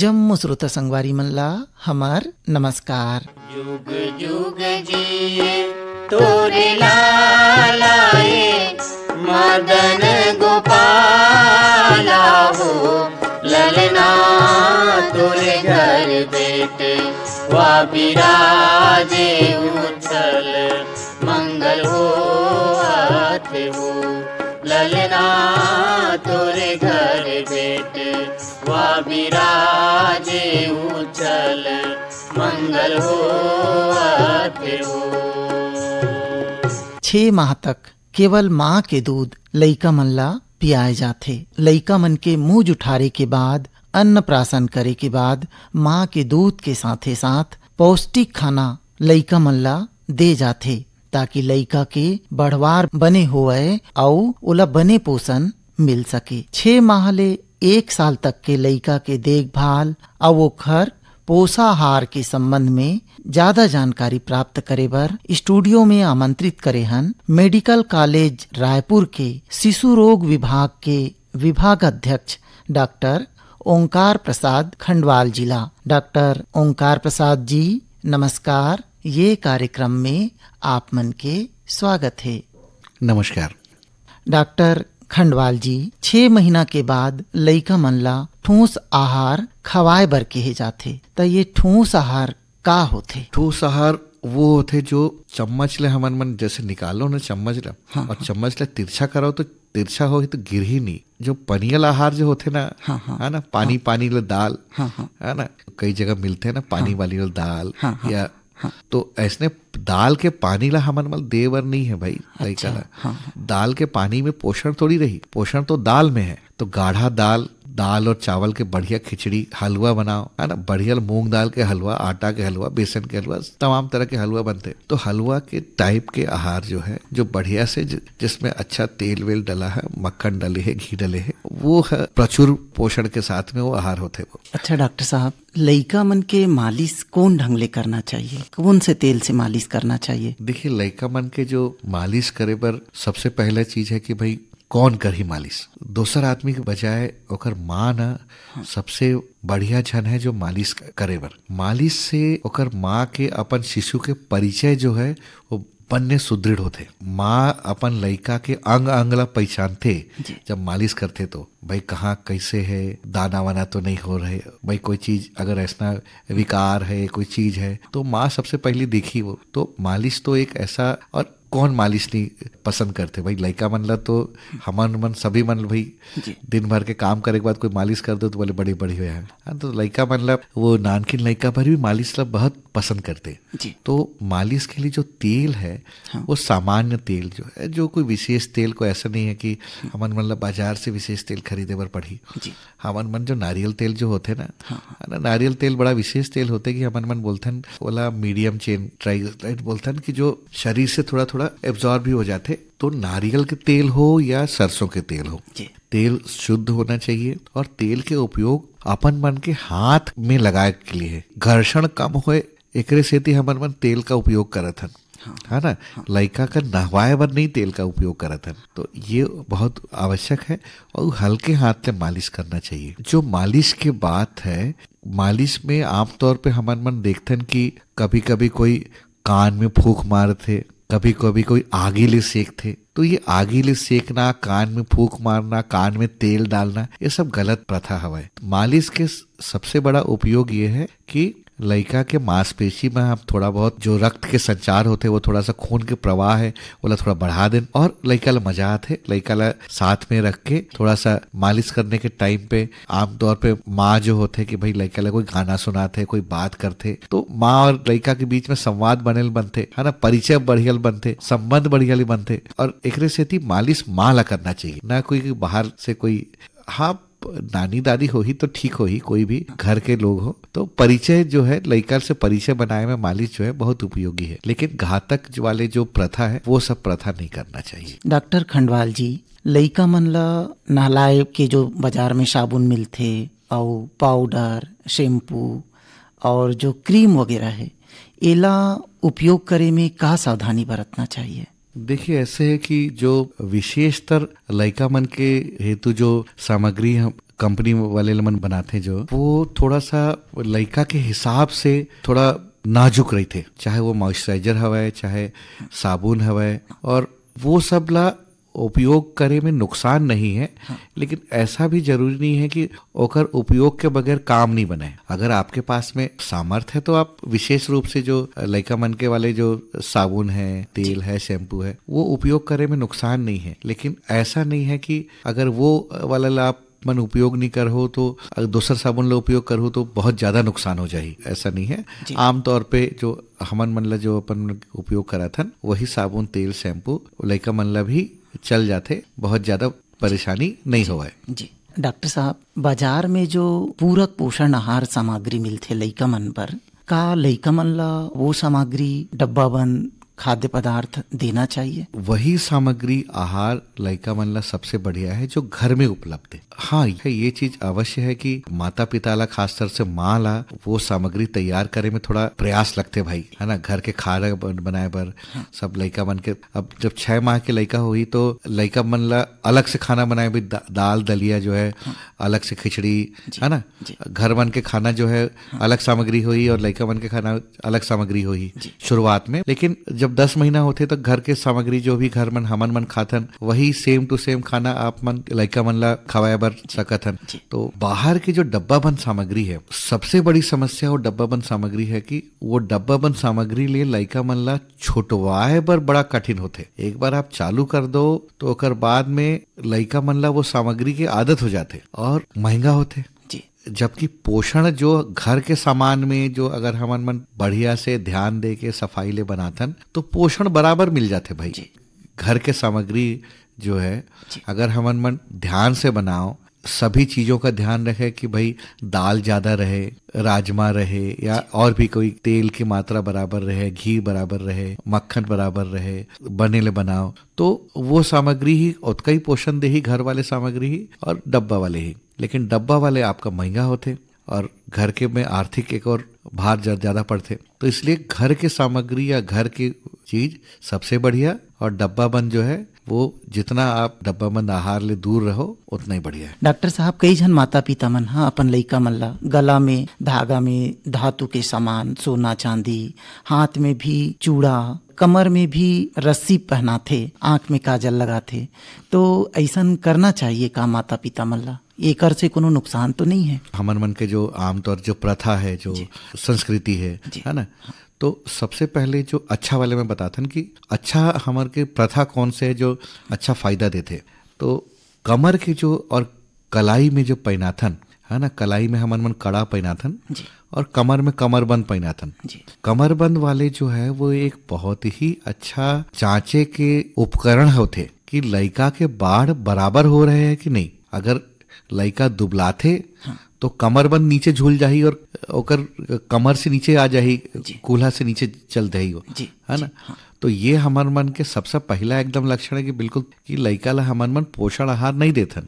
जम्मू श्रोता संगवारी मल्ला हमार नमस्कार युग युग जिए तोरे लालाए मदन गोपाला हो ललना तोरे घर बेटे वा विराजे उछल उचल मंगल हो छः माह तक केवल माँ के दूध लइका मन ला पियाए जाते लइका मन के मुंह जुठारे के बाद अन्न प्राशन करे के बाद माँ के दूध के साथे साथ पौष्टिक खाना लइका मन ला दे जाते ताकि लैका के बढ़वार बने हुए और उला बने पोषण मिल सके छह माह ले एक साल तक के लड़का के देखभाल और वो घर पोषाहार के संबंध में ज्यादा जानकारी प्राप्त करे बर स्टूडियो में आमंत्रित करे हन मेडिकल कॉलेज रायपुर के शिशु रोग विभाग के विभाग अध्यक्ष डॉक्टर ओंकार प्रसाद खंडवाल जिला डॉक्टर ओंकार प्रसाद जी नमस्कार ये कार्यक्रम में आप मन के स्वागत है नमस्कार डॉक्टर खंडवाल जी छह महीना के बाद लयिका मन ला ठोस आहार खवाए बर कहे जाते तो ये ठूस आहार का होते ठोस आहार वो होते जो चम्मच ले हमन मन जैसे निकालो ना चम्मच ले हाँ, और हाँ। चम्मच ले तिरछा करो तो तिरछा हो तो गिर ही नहीं जो पनियल आहार जो होते ना हाँ, हाँ। है हाँ, ना पानी हाँ, पानी ले दाल है हाँ, हाँ, ना कई जगह मिलते हैं ना पानी हाँ, वाली दाल हाँ, हाँ, या हाँ। तो ऐसने दाल के ला हमन मल देवर नहीं है भाई अच्छा, हाँ, हाँ. दाल के पानी में पोषण थोड़ी रही पोषण तो दाल में है तो गाढ़ा दाल दाल और चावल के बढ़िया खिचड़ी हलवा बनाओ है ना बढ़िया मूंग दाल के हलवा आटा के हलवा बेसन के हलवा तमाम तरह के हलवा बनते तो हलवा के टाइप के आहार जो है जो बढ़िया से जिसमें अच्छा तेल वेल डला है मक्खन डले है घी डले है वो है प्रचुर पोषण के साथ में वो आहार होते वो अच्छा डॉक्टर साहब लइका मन के मालिश कौन ढंग ले करना चाहिए कौन से तेल से मालिश करना चाहिए देखिए लइका मन के जो मालिश करे पर सबसे पहला चीज है कि भाई कौन कर ही मालिश दूसर आदमी के बजाय ओकर माँ न हाँ। सबसे बढ़िया झन है जो मालिश करे बर मालिश से ओकर माँ के अपन शिशु के परिचय जो है वो पन्ने सुदृढ़ होते माँ अपन लड़का के अंग अंगला पहचान पहचानते जब मालिश करते तो भाई कहाँ कैसे है दाना वाना तो नहीं हो रहे भाई कोई चीज अगर ऐसा विकार है कोई चीज है तो माँ सबसे पहले देखी वो तो मालिश तो एक ऐसा और कौन मालिश नहीं पसंद करते भाई लड़का मनला तो हमन मन सभी मन भाई दिन भर के काम करे के बाद कोई मालिश कर दो तो बोले बड़े बड़े हुए हैं हाँ, तो लड़का मनला वो नानकिन लड़का भर भी मालिश ला बहुत पसंद करते तो मालिश के लिए जो तेल है हाँ। वो सामान्य तेल जो है जो कोई विशेष तेल को ऐसा नहीं है कि हमन मन बाजार से विशेष तेल खरीदे पर पड़ी हमन मन जो नारियल तेल जो होते ना हाँ, हाँ। ना नारियल तेल बड़ा विशेष तेल होते कि हमन मन बोलते हैं मीडियम चेन ट्राई बोलते हैं कि जो शरीर से थोड़ा थोड़ा थोड़ा एब्जॉर्ब भी हो जाते तो नारियल के तेल हो या सरसों के तेल हो तेल शुद्ध होना चाहिए और तेल के उपयोग अपन मन के हाथ में लगाए के लिए घर्षण कम हो एक सेती हमन मन तेल का उपयोग करत हन हाँ, ना हाँ। लड़का का नहवाए बर नहीं तेल का उपयोग करा था तो ये बहुत आवश्यक है और हल्के हाथ से मालिश करना चाहिए जो मालिश के बात है मालिश में आमतौर पे हमन मन देखते हैं कि कभी कभी कोई कान में फूक मारते कभी कभी कोई आगीले सेक थे तो ये आगीले सेकना कान में फूक मारना कान में तेल डालना ये सब गलत प्रथा हवा है मालिश के सबसे बड़ा उपयोग ये है कि लयिका के मांसपेशी में आप थोड़ा बहुत जो रक्त के संचार होते हैं वो थोड़ा सा खून के प्रवाह है ओला थोड़ा बढ़ा दें और लयिका ला मजा आते लयिका ला साथ में रख के थोड़ा सा मालिश करने के टाइम पे आमतौर पे माँ जो होते कि भाई लयिका ला कोई गाना सुनाते कोई बात करते तो माँ और लयिका के बीच में संवाद बने बनते है ना परिचय बढ़िया बनते संबंध बढ़िया बनते और एक सेती मालिश माँ ला करना चाहिए ना कोई बाहर से कोई हाँ नानी दादी हो ही तो ठीक हो ही कोई भी घर के लोग हो तो परिचय जो है लइका से परिचय बनाए में मालिश जो है बहुत उपयोगी है लेकिन घातक वाले जो प्रथा है वो सब प्रथा नहीं करना चाहिए डॉक्टर खंडवाल जी लड़का मन ला नहलाए के जो बाजार में साबुन मिलते और पाउडर शैम्पू और जो क्रीम वगैरह है एला उपयोग करे में का सावधानी बरतना चाहिए देखिए ऐसे है कि जो विशेषतर लयिका मन के हेतु जो सामग्री हम कंपनी वाले मन बनाते हैं जो वो थोड़ा सा लयका के हिसाब से थोड़ा नाजुक रही थे चाहे वो मॉइस्चराइजर हवाए चाहे साबुन हवाए और वो सब ला उपयोग करे में नुकसान नहीं है हाँ। लेकिन ऐसा भी जरूरी नहीं है कि ओकर उपयोग के बगैर काम नहीं बने अगर आपके पास में सामर्थ्य है तो आप विशेष रूप से जो लैका मनके वाले जो साबुन है तेल है शैम्पू है वो उपयोग करे में नुकसान नहीं है लेकिन ऐसा नहीं है कि अगर वो वाला आप मन उपयोग नहीं करो तो अगर दूसरा साबुन लो उपयोग करो तो बहुत ज़्यादा नुकसान हो जाए ऐसा नहीं है आमतौर पे जो हमन मनला जो अपन उपयोग करा था वही साबुन तेल शैम्पू लैका मनला भी चल जाते बहुत ज़्यादा परेशानी नहीं हो जी डॉक्टर साहब बाजार में जो पूरक पोषण आहार सामग्री मिलते लईका मन पर का लईका मन ला वो सामग्री डब्बा बंद खाद्य पदार्थ देना चाहिए वही सामग्री आहार लयिका मनला सबसे बढ़िया है जो घर में उपलब्ध है हाँ ये चीज अवश्य है कि माता पिता ला खास तरह से माँ ला वो सामग्री तैयार करे में थोड़ा प्रयास लगते भाई है ना घर के खाना बनाए पर हाँ। सब लयका बन के अब जब छह माह के लयिका हुई तो लयका मन ला अलग से खाना बनाए भी दा, दाल दलिया जो है हाँ। अलग से खिचड़ी है ना घर बन के खाना जो है हाँ। अलग सामग्री हुई और लयका बन के खाना अलग सामग्री हुई शुरुआत में लेकिन जब जब दस महीना होते तक घर के सामग्री जो भी घर मन हमन मन खाथन वही सेम टू सेम खाना आप मन लड़का मन ला खवाए बर सकत हन तो बाहर के जो डब्बा बंद सामग्री है सबसे बड़ी समस्या वो डब्बा बंद सामग्री है कि वो डब्बा बंद सामग्री लिए लड़का मन ला छुटवाए बर बड़ा कठिन होते एक बार आप चालू कर दो तो बाद में लड़का मन ला वो सामग्री की आदत हो जाते और महंगा होते जबकि पोषण जो घर के सामान में जो अगर हम मन बढ़िया से ध्यान दे के सफाई ले बनाथन तो पोषण बराबर मिल जाते भाई घर के सामग्री जो है अगर हम मन ध्यान से बनाओ सभी चीज़ों का ध्यान रखे कि भाई दाल ज़्यादा रहे राजमा रहे या और भी कोई तेल की मात्रा बराबर रहे घी बराबर रहे मक्खन बराबर रहे बनेले बनाओ तो वो सामग्री ही उतका ही पोषण दे ही घर वाले सामग्री ही और डब्बा वाले ही लेकिन डब्बा वाले आपका महंगा होते और घर के में आर्थिक एक और भार ज़्यादा पड़ते तो इसलिए घर के सामग्री या घर की चीज़ सबसे बढ़िया और डब्बा बंद जो है वो जितना आप मंद आहार ले दूर रहो उतना ही बढ़िया है डॉक्टर साहब कई जन माता पिता मन हाँ अपन लइका मन ला गला में धागा में धातु के सामान सोना चांदी हाथ में भी चूड़ा कमर में भी रस्सी पहनाते आंख में काजल लगाते तो ऐसा करना चाहिए का माता पिता मन ला एकर से कोनो नुकसान तो नहीं है हमन मन के जो आमतौर जो प्रथा है जो संस्कृति है है ना हाँ। तो सबसे पहले जो अच्छा वाले में बताता कि अच्छा हमारे प्रथा कौन से है जो अच्छा फ़ायदा देते तो कमर के जो और कलाई में जो पैनाथन है ना कलाई में हमन मन कड़ा पैनाथन और कमर में कमरबंद पैनाथन कमरबंद वाले जो है वो एक बहुत ही अच्छा चाचे के उपकरण होते कि लड़का के बाढ़ बराबर हो रहे हैं कि नहीं अगर लड़का दुबलाथे हाँ। तो कमरबंद नीचे झूल जाही और ओकर कमर से नीचे आ जाही कूल्हा से नीचे चल जाही वो है ना हाँ। तो ये हमार मन के सबसे सब पहला एकदम लक्षण है कि बिल्कुल कि लड़का ला हमार मन पोषण आहार नहीं देथन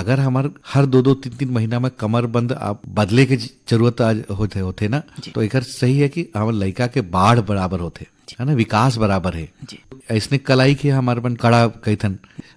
अगर हमार हर दो दो तीन तीन महीना में कमर बंद आप बदले के जरूरत होते होते ना तो एक सही है कि हमारे लड़का के बाढ़ बराबर होते है ना विकास बराबर है ऐसने कलाई के हमारे बन कड़ा थन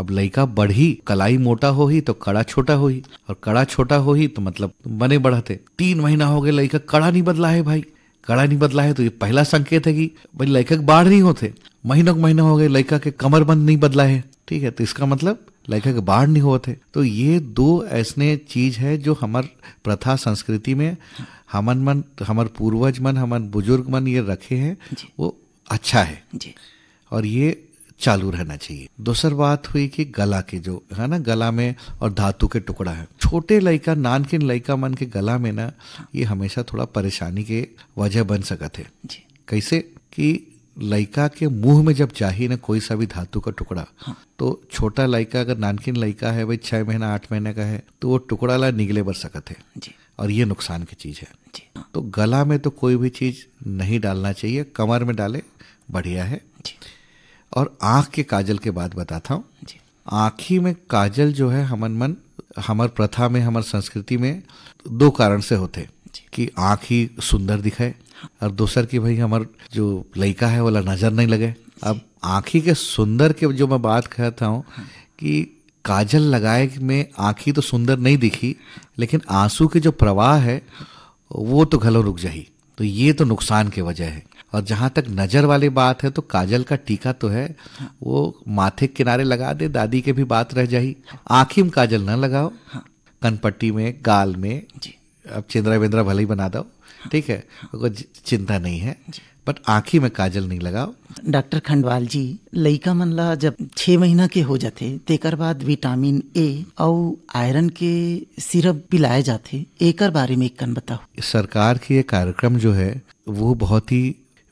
अब लड़का बढ़ी कलाई मोटा हो ही तो कड़ा छोटा हो ही और कड़ा छोटा हो ही तो मतलब बने बढ़ते तीन महीना हो गए लड़का कड़ा नहीं बदला है भाई कड़ा नहीं बदला है तो ये पहला संकेत है कि भाई लड़का बाढ़ नहीं होते महीनों के महीना हो गए लड़का के कमर बंद नहीं बदला है ठीक है तो इसका मतलब लड़का के बाढ़ नहीं होते तो ये दो ऐसे चीज है जो हमार प्रथा संस्कृति में हमन मन हमार पूर्वज मन हमार बुजुर्ग मन ये रखे हैं वो अच्छा है जी और ये चालू रहना चाहिए दूसर बात हुई कि गला के जो है ना गला में और धातु के टुकड़ा है छोटे लड़का नानकिन लड़का मन के गला में ना ये हमेशा थोड़ा परेशानी के वजह बन सकत है कैसे कि लड़का के मुंह में जब चाहिए ना कोई सा भी धातु का टुकड़ा हाँ। तो छोटा लड़का अगर नानकिन लड़का है भाई छह महीना आठ महीने का है तो वो टुकड़ा ला निगले बर सकते है और ये नुकसान की चीज़ है जी। तो गला में तो कोई भी चीज़ नहीं डालना चाहिए कमर में डाले बढ़िया है और आँख के काजल के बाद बताता हूँ आँखी में काजल जो है हमन मन हमार प्रथा में हमार संस्कृति में दो कारण से होते कि आँख ही सुंदर दिखे और दूसर की भाई हमार जो लड़का है वाला नज़र नहीं लगे अब आँखी के सुंदर के जो मैं बात कहता हूँ हाँ। कि काजल लगाए में आँखी तो सुंदर नहीं दिखी लेकिन आंसू के जो प्रवाह है वो तो घलो रुक जाही तो ये तो नुकसान के वजह है और जहाँ तक नज़र वाली बात है तो काजल का टीका तो है हाँ। वो माथे किनारे लगा दे दादी के भी बात रह जाई आँखी में काजल ना लगाओ हाँ। कनपट्टी में गाल में अब चिंद्रा विंद्रा भले ही बना दो हाँ। ठीक है कोई चिंता नहीं है बट आँखी में काजल नहीं लगाओ डॉक्टर खंडवाल जी लईका मन ला जब छः महीना के हो जाते तेकर बाद विटामिन ए और आयरन के सिरप पिलाए जाते एकर बारे में एक कन बताओ सरकार की ये कार्यक्रम जो है वो बहुत ही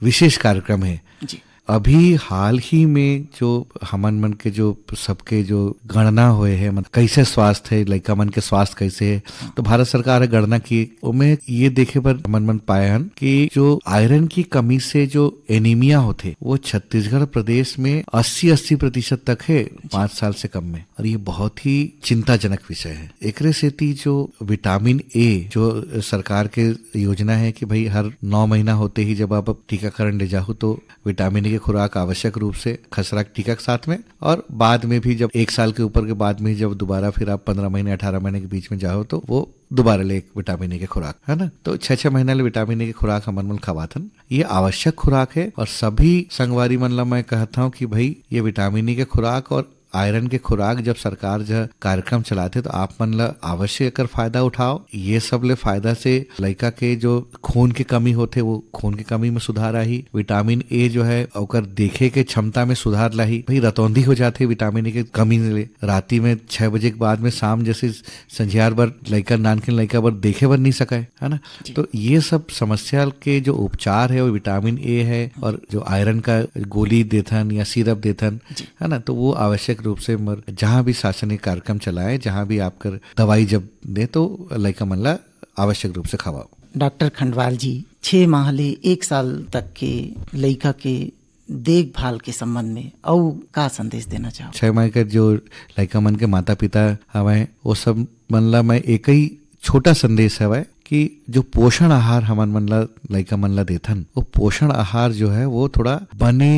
विशेष कार्यक्रम है जी अभी हाल ही में जो हमन मन के जो सबके जो गणना हुए है मतलब कैसे स्वास्थ्य है लड़का मन के स्वास्थ्य कैसे है तो भारत सरकार है गणना की उनमें ये देखे पर हमन मन पाए हैं कि जो आयरन की कमी से जो एनीमिया होते वो छत्तीसगढ़ प्रदेश में अस्सी अस्सी प्रतिशत तक है पांच साल से कम में और ये बहुत ही चिंताजनक विषय है एक सेती जो विटामिन ए जो सरकार के योजना है कि भाई हर नौ महीना होते ही जब आप टीकाकरण ले जाओ तो विटामिन ए खुराक आवश्यक रूप से खसरा टीका के साथ में और बाद में भी जब एक साल के ऊपर के बाद में जब दोबारा फिर आप पंद्रह महीने अठारह महीने के बीच में जाओ तो वो दोबारा ले विटामिन ए की खुराक है ना तो छह छह महीने ले विटामिन ए की खुराक हम अनमल खवाथन ये आवश्यक खुराक है और सभी संगवारी मतलब मैं कहता हूँ कि भाई ये विटामिन ए की खुराक और आयरन के खुराक जब सरकार जो कार्यक्रम चलाते तो आप मन ला अवश्य फायदा उठाओ ये सब ले फायदा से लड़का के जो खून की कमी होते वो खून की कमी में सुधार आई विटामिन ए जो है ओकर देखे के क्षमता में सुधार लाही भाई रतौंधी हो जाते विटामिन ए के कमी ले रात में छह बजे के बाद में शाम जैसे संझियार भर लड़का नानकिन लड़का भर देखे भर नहीं सका है ना तो ये सब समस्या के जो उपचार है वो विटामिन ए है और जो आयरन का गोली देथन या सिरप देथन है ना तो वो आवश्यक मानसिक रूप से मर जहाँ भी शासनिक कार्यक्रम चलाए जहाँ भी आप कर दवाई जब दे तो लैका मल्ला आवश्यक रूप से खवाओ डॉक्टर खंडवाल जी छह माह एक साल तक के लयिका के देखभाल के संबंध में औ का संदेश देना चाहो छह माह के जो लयिका मन के माता पिता है वो सब मन ला मैं एक ही छोटा संदेश हवाए कि जो पोषण आहार हमन मन ला लड़का मन ला देथन वो पोषण आहार जो है वो थोड़ा बने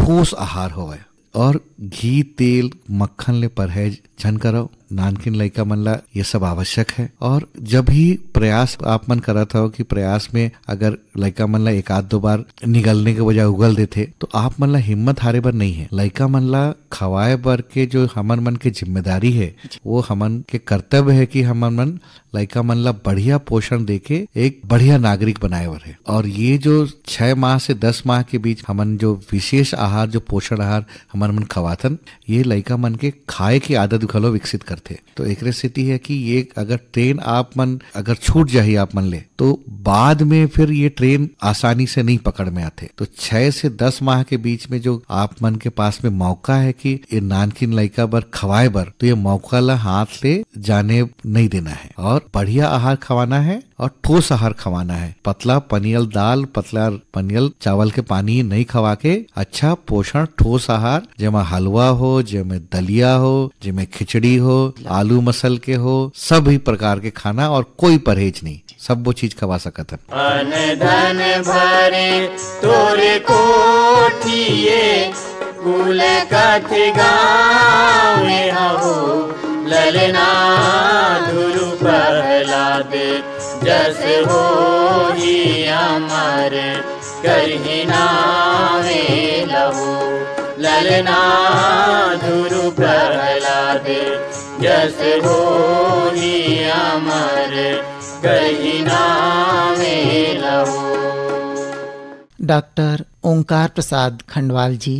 ठोस आहार गए और घी तेल मक्खन ले परहेज छन करो नानकिन लड़का मन ला ये सब आवश्यक है और जब ही प्रयास आप मन करा हो कि प्रयास में अगर लड़का मन ला एक आध दो बार निगलने के बजाय उगल देते तो आप मन ला हिम्मत हारे पर नहीं है लड़का मन ला खवाए पर के जो हमन मन के जिम्मेदारी है वो हमन के कर्तव्य है कि हमन मन लड़का मन ला बढ़िया पोषण दे के एक बढ़िया नागरिक बनाए पर है और ये जो छह माह से दस माह के बीच हमन जो विशेष आहार जो पोषण आहार हमारे मन खवाथन ये लड़का मन के खाए की आदत चुखलो विकसित करते तो एक स्थिति है कि ये अगर ट्रेन आप मन अगर छूट जाए आप मन ले तो बाद में फिर ये ट्रेन आसानी से नहीं पकड़ में आते तो छह से दस माह के बीच में जो आप मन के पास में मौका है कि ये नानकिन लाइका बर खवाए बर तो ये मौका ला हाथ से जाने नहीं देना है और बढ़िया आहार खवाना है और ठोस आहार खवाना है पतला पनियल दाल पतला पनियल चावल के पानी नहीं खवा के अच्छा पोषण ठोस आहार जेमा हलवा हो जेमे दलिया हो जेमे खिचड़ी हो आलू मसल के हो सभी प्रकार के खाना और कोई परहेज नहीं सब वो चीज खवा सकत है ललना धुरु जस हो ही अमर करहिना लहु ललना धुरु प्रहलाद जस हो ही अमर करहिना नावे लहु डॉक्टर ओंकार प्रसाद खंडवाल जी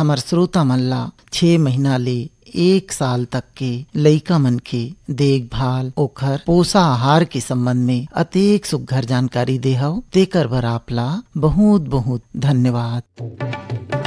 हमार श्रोता मल्ला छः महीना ले एक साल तक के लयिका मन के देखभाल ओखर पोषा आहार के संबंध में अतेक सुखर जानकारी देहव देकर बर आपला बहुत बहुत धन्यवाद